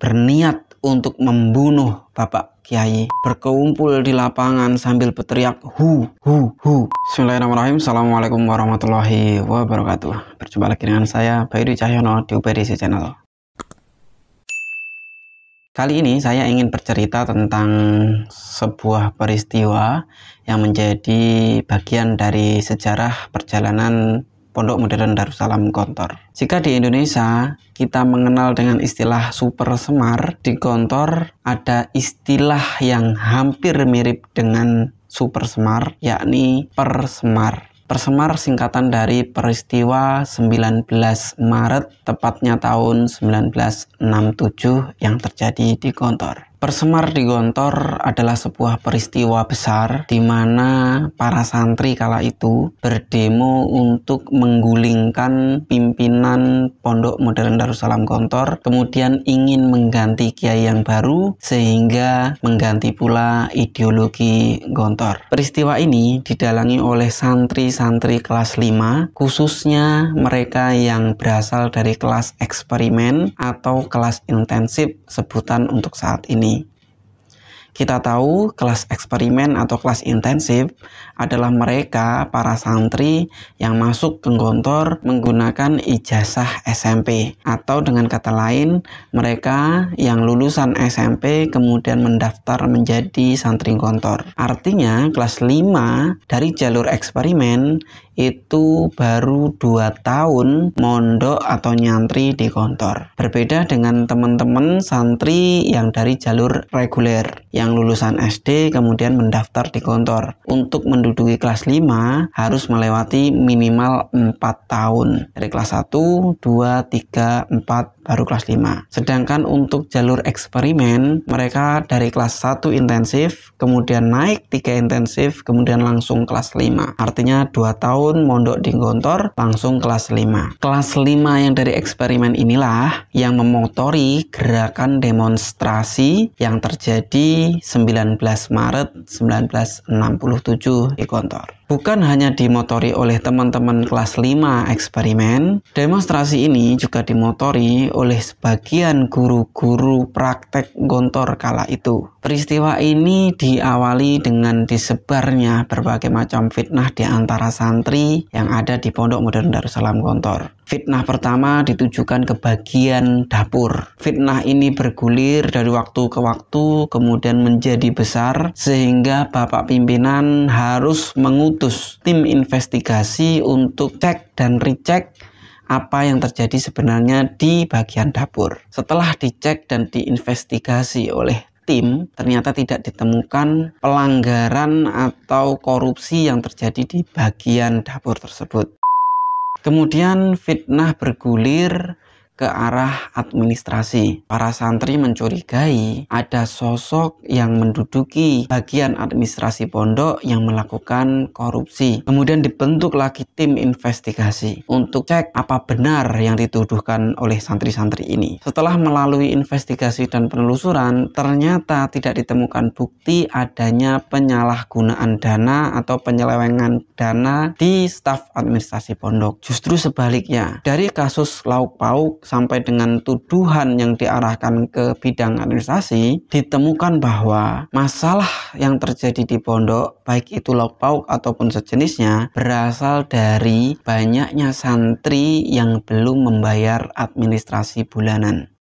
berniat untuk membunuh Bapak Kiai berkumpul di lapangan sambil berteriak hu hu hu Bismillahirrahmanirrahim Assalamualaikum warahmatullahi wabarakatuh Berjumpa lagi dengan saya Bayu Cahyono di UPDC Channel Kali ini saya ingin bercerita tentang sebuah peristiwa yang menjadi bagian dari sejarah perjalanan Pondok Modern Darussalam Gontor. Jika di Indonesia kita mengenal dengan istilah super semar, di Gontor ada istilah yang hampir mirip dengan super semar, yakni persemar. Persemar singkatan dari peristiwa 19 Maret, tepatnya tahun 1967 yang terjadi di Gontor. Persemar di Gontor adalah sebuah peristiwa besar di mana para santri kala itu berdemo untuk menggulingkan pimpinan Pondok Modern Darussalam Gontor, kemudian ingin mengganti kiai yang baru sehingga mengganti pula ideologi Gontor. Peristiwa ini didalangi oleh santri-santri kelas 5, khususnya mereka yang berasal dari kelas eksperimen atau kelas intensif sebutan untuk saat ini. Kita tahu kelas eksperimen atau kelas intensif adalah mereka para santri yang masuk ke Gontor menggunakan ijazah SMP atau dengan kata lain mereka yang lulusan SMP kemudian mendaftar menjadi santri Gontor. Artinya kelas 5 dari jalur eksperimen itu baru 2 tahun mondok atau nyantri di kontor. Berbeda dengan teman-teman santri yang dari jalur reguler yang lulusan SD kemudian mendaftar di kontor untuk menduduki menduduki kelas 5 harus melewati minimal 4 tahun. Dari kelas 1, 2, 3, 4, baru kelas 5. Sedangkan untuk jalur eksperimen, mereka dari kelas 1 intensif, kemudian naik 3 intensif, kemudian langsung kelas 5. Artinya 2 tahun mondok di Gontor, langsung kelas 5. Kelas 5 yang dari eksperimen inilah yang memotori gerakan demonstrasi yang terjadi 19 Maret 1967 di Gontor bukan hanya dimotori oleh teman-teman kelas 5 eksperimen, demonstrasi ini juga dimotori oleh sebagian guru-guru praktek gontor kala itu. Peristiwa ini diawali dengan disebarnya berbagai macam fitnah di antara santri yang ada di Pondok Modern Darussalam Gontor. Fitnah pertama ditujukan ke bagian dapur. Fitnah ini bergulir dari waktu ke waktu, kemudian menjadi besar, sehingga Bapak pimpinan harus mengutus tim investigasi untuk cek dan recheck apa yang terjadi sebenarnya di bagian dapur. Setelah dicek dan diinvestigasi oleh tim, ternyata tidak ditemukan pelanggaran atau korupsi yang terjadi di bagian dapur tersebut. Kemudian fitnah bergulir ke arah administrasi. Para santri mencurigai ada sosok yang menduduki bagian administrasi pondok yang melakukan korupsi. Kemudian dibentuk lagi tim investigasi untuk cek apa benar yang dituduhkan oleh santri-santri ini. Setelah melalui investigasi dan penelusuran, ternyata tidak ditemukan bukti adanya penyalahgunaan dana atau penyelewengan dana di staf administrasi pondok. Justru sebaliknya, dari kasus lauk pauk sampai dengan tuduhan yang diarahkan ke bidang administrasi, ditemukan bahwa masalah yang terjadi di pondok, baik itu lauk pauk ataupun sejenisnya, berasal dari banyaknya santri yang belum membayar administrasi bulanan.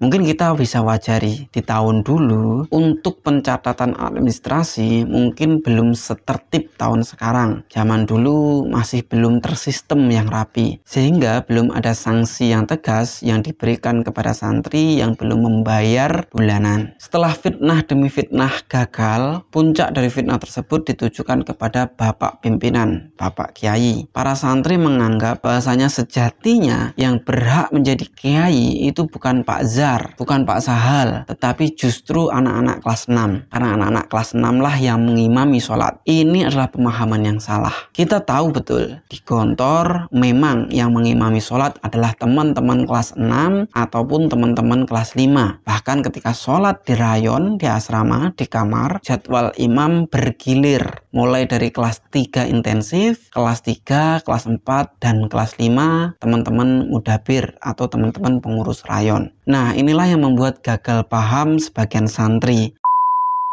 Mungkin kita bisa wajari di tahun dulu untuk pencatatan administrasi mungkin belum setertib tahun sekarang. Zaman dulu masih belum tersistem yang rapi sehingga belum ada sanksi yang tegas yang diberikan kepada santri yang belum membayar bulanan. Setelah fitnah demi fitnah gagal, puncak dari fitnah tersebut ditujukan kepada bapak pimpinan, bapak kiai. Para santri menganggap bahasanya sejatinya yang berhak menjadi kiai itu bukan Pak Zah besar bukan Pak Sahal, tetapi justru anak-anak kelas 6. Karena anak-anak kelas 6 lah yang mengimami sholat. Ini adalah pemahaman yang salah. Kita tahu betul, di kantor memang yang mengimami sholat adalah teman-teman kelas 6 ataupun teman-teman kelas 5. Bahkan ketika sholat di rayon, di asrama, di kamar, jadwal imam bergilir. Mulai dari kelas 3 intensif, kelas 3, kelas 4, dan kelas 5 teman-teman mudabir atau teman-teman pengurus rayon. Nah, inilah yang membuat gagal paham sebagian santri.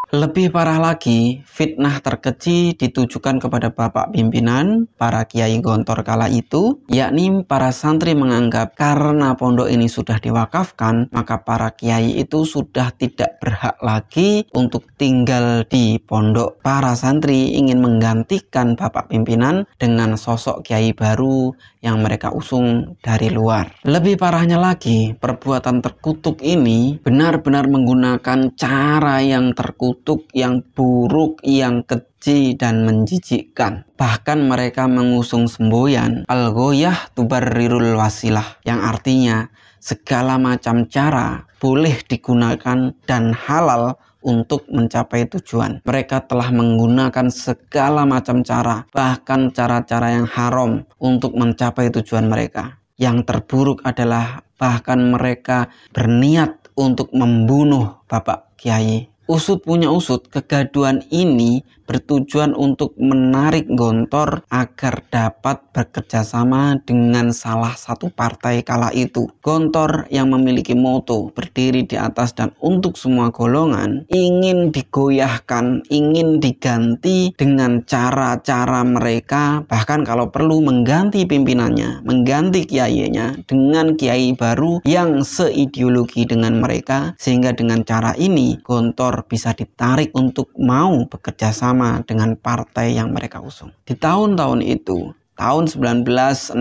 Lebih parah lagi, fitnah terkeji ditujukan kepada bapak pimpinan, para kiai gontor kala itu, yakni para santri menganggap karena pondok ini sudah diwakafkan, maka para kiai itu sudah tidak berhak lagi untuk tinggal di pondok. Para santri ingin menggantikan bapak pimpinan dengan sosok kiai baru yang mereka usung dari luar. Lebih parahnya lagi, perbuatan terkutuk ini benar-benar menggunakan cara yang terkutuk, yang buruk, yang keji dan menjijikkan. Bahkan mereka mengusung semboyan al goyah Tubarrirul Wasilah yang artinya segala macam cara boleh digunakan dan halal untuk mencapai tujuan. Mereka telah menggunakan segala macam cara, bahkan cara-cara yang haram untuk mencapai tujuan mereka. Yang terburuk adalah bahkan mereka berniat untuk membunuh Bapak Kiai usut punya usut, kegaduhan ini bertujuan untuk menarik gontor agar dapat bekerja sama dengan salah satu partai kala itu. Gontor yang memiliki moto berdiri di atas dan untuk semua golongan ingin digoyahkan, ingin diganti dengan cara-cara mereka bahkan kalau perlu mengganti pimpinannya, mengganti kiainya dengan kiai baru yang seideologi dengan mereka sehingga dengan cara ini gontor Golkar bisa ditarik untuk mau bekerja sama dengan partai yang mereka usung. Di tahun-tahun itu, tahun 1965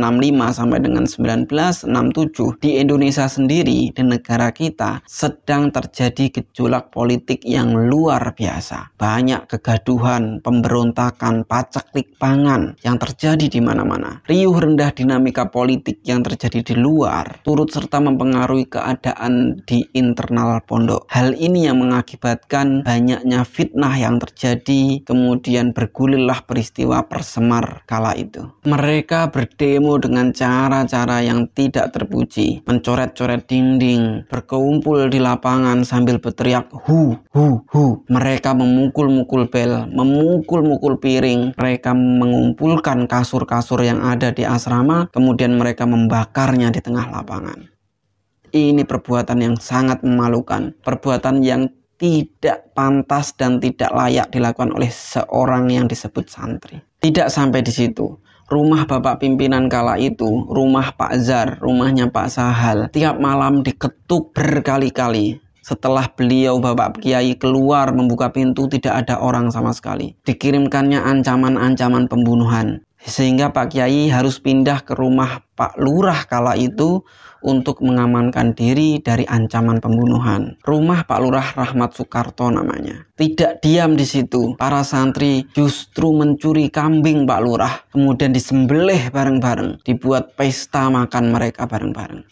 sampai dengan 1967 di Indonesia sendiri di negara kita sedang terjadi gejolak politik yang luar biasa. Banyak kegaduhan, pemberontakan, paceklik pangan yang terjadi di mana-mana. Riuh rendah dinamika politik yang terjadi di luar turut serta mempengaruhi keadaan di internal pondok. Hal ini yang mengakibatkan banyaknya fitnah yang terjadi kemudian bergulirlah peristiwa persemar kala itu. Mereka berdemo dengan cara-cara yang tidak terpuji, mencoret-coret dinding, berkumpul di lapangan sambil berteriak hu hu hu. Mereka memukul-mukul bel, memukul-mukul piring. Mereka mengumpulkan kasur-kasur yang ada di asrama, kemudian mereka membakarnya di tengah lapangan. Ini perbuatan yang sangat memalukan, perbuatan yang tidak pantas dan tidak layak dilakukan oleh seorang yang disebut santri. Tidak sampai di situ, rumah bapak pimpinan kala itu, rumah Pak Zar, rumahnya Pak Sahal, tiap malam diketuk berkali-kali. Setelah beliau Bapak Kiai keluar membuka pintu tidak ada orang sama sekali. Dikirimkannya ancaman-ancaman pembunuhan sehingga Pak Kiai harus pindah ke rumah Pak Lurah kala itu untuk mengamankan diri dari ancaman pembunuhan. Rumah Pak Lurah Rahmat Soekarto namanya. Tidak diam di situ, para santri justru mencuri kambing Pak Lurah, kemudian disembelih bareng-bareng, dibuat pesta makan mereka bareng-bareng.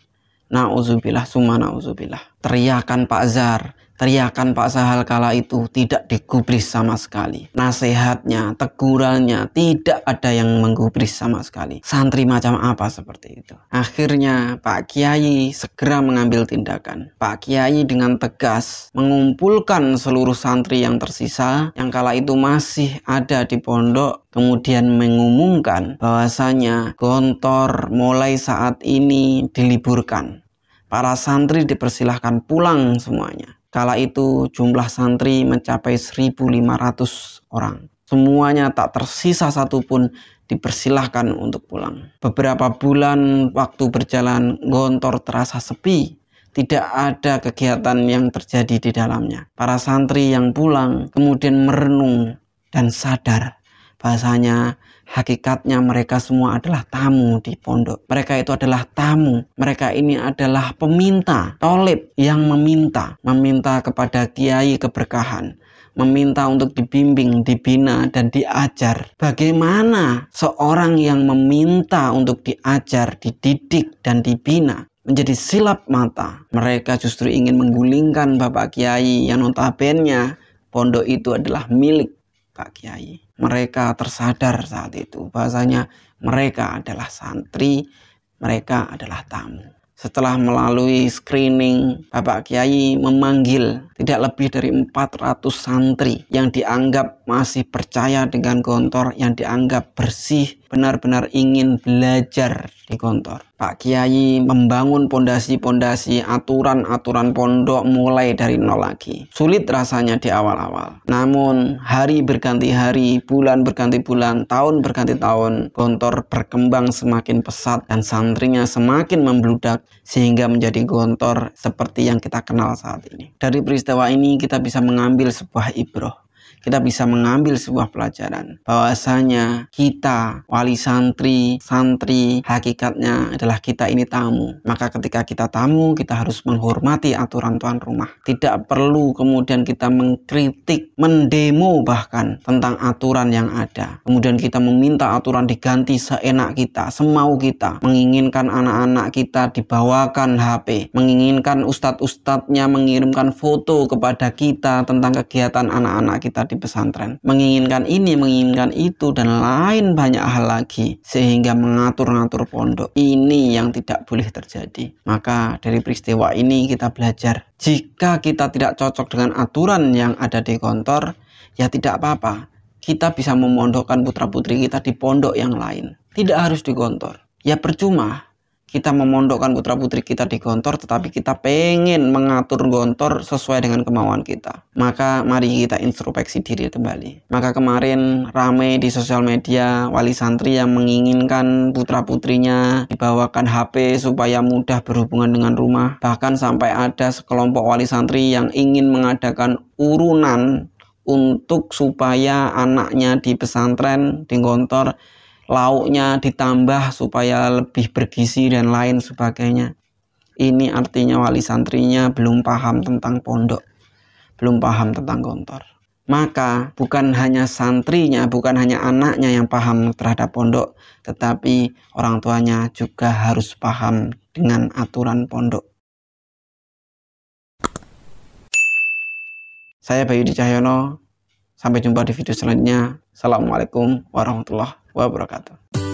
Nauzubillah sumana nauzubillah teriakan Pak Zar, teriakan Pak Sahal kala itu tidak digubris sama sekali. Nasihatnya, tegurannya tidak ada yang menggubris sama sekali. Santri macam apa seperti itu? Akhirnya Pak Kiai segera mengambil tindakan. Pak Kiai dengan tegas mengumpulkan seluruh santri yang tersisa yang kala itu masih ada di pondok kemudian mengumumkan bahwasanya Gontor mulai saat ini diliburkan. Para santri dipersilahkan pulang semuanya. Kala itu jumlah santri mencapai 1.500 orang. Semuanya tak tersisa satupun dipersilahkan untuk pulang. Beberapa bulan waktu berjalan, Gontor terasa sepi. Tidak ada kegiatan yang terjadi di dalamnya. Para santri yang pulang kemudian merenung dan sadar bahasanya hakikatnya mereka semua adalah tamu di pondok. Mereka itu adalah tamu. Mereka ini adalah peminta, tolip yang meminta, meminta kepada kiai keberkahan, meminta untuk dibimbing, dibina, dan diajar. Bagaimana seorang yang meminta untuk diajar, dididik, dan dibina menjadi silap mata. Mereka justru ingin menggulingkan Bapak Kiai yang notabene pondok itu adalah milik Pak Kiai mereka tersadar saat itu bahasanya mereka adalah santri, mereka adalah tamu. Setelah melalui screening, Bapak Kiai memanggil tidak lebih dari 400 santri yang dianggap masih percaya dengan gontor, yang dianggap bersih, benar-benar ingin belajar di kantor. Pak Kiai membangun pondasi-pondasi aturan-aturan pondok mulai dari nol lagi. Sulit rasanya di awal-awal. Namun hari berganti hari, bulan berganti bulan, tahun berganti tahun, gontor berkembang semakin pesat dan santrinya semakin membludak sehingga menjadi gontor seperti yang kita kenal saat ini. Dari peristiwa ini kita bisa mengambil sebuah ibroh kita bisa mengambil sebuah pelajaran bahwasanya kita wali santri, santri hakikatnya adalah kita ini tamu. Maka ketika kita tamu, kita harus menghormati aturan tuan rumah. Tidak perlu kemudian kita mengkritik, mendemo bahkan tentang aturan yang ada. Kemudian kita meminta aturan diganti seenak kita, semau kita, menginginkan anak-anak kita dibawakan HP, menginginkan ustadz-ustadznya mengirimkan foto kepada kita tentang kegiatan anak-anak kita di di pesantren, menginginkan ini, menginginkan itu, dan lain banyak hal lagi, sehingga mengatur-ngatur pondok. Ini yang tidak boleh terjadi. Maka dari peristiwa ini kita belajar, jika kita tidak cocok dengan aturan yang ada di kantor, ya tidak apa-apa. Kita bisa memondokkan putra-putri kita di pondok yang lain. Tidak harus di kantor. Ya percuma, kita memondokkan putra putri kita di Gontor tetapi kita pengen mengatur Gontor sesuai dengan kemauan kita maka mari kita introspeksi diri kembali maka kemarin rame di sosial media wali santri yang menginginkan putra putrinya dibawakan HP supaya mudah berhubungan dengan rumah bahkan sampai ada sekelompok wali santri yang ingin mengadakan urunan untuk supaya anaknya di pesantren di Gontor lauknya ditambah supaya lebih bergizi dan lain sebagainya. Ini artinya wali santrinya belum paham tentang pondok, belum paham tentang kontor. Maka bukan hanya santrinya, bukan hanya anaknya yang paham terhadap pondok, tetapi orang tuanya juga harus paham dengan aturan pondok. Saya Bayu Dicahyono, sampai jumpa di video selanjutnya. Assalamualaikum warahmatullahi wabarakatuh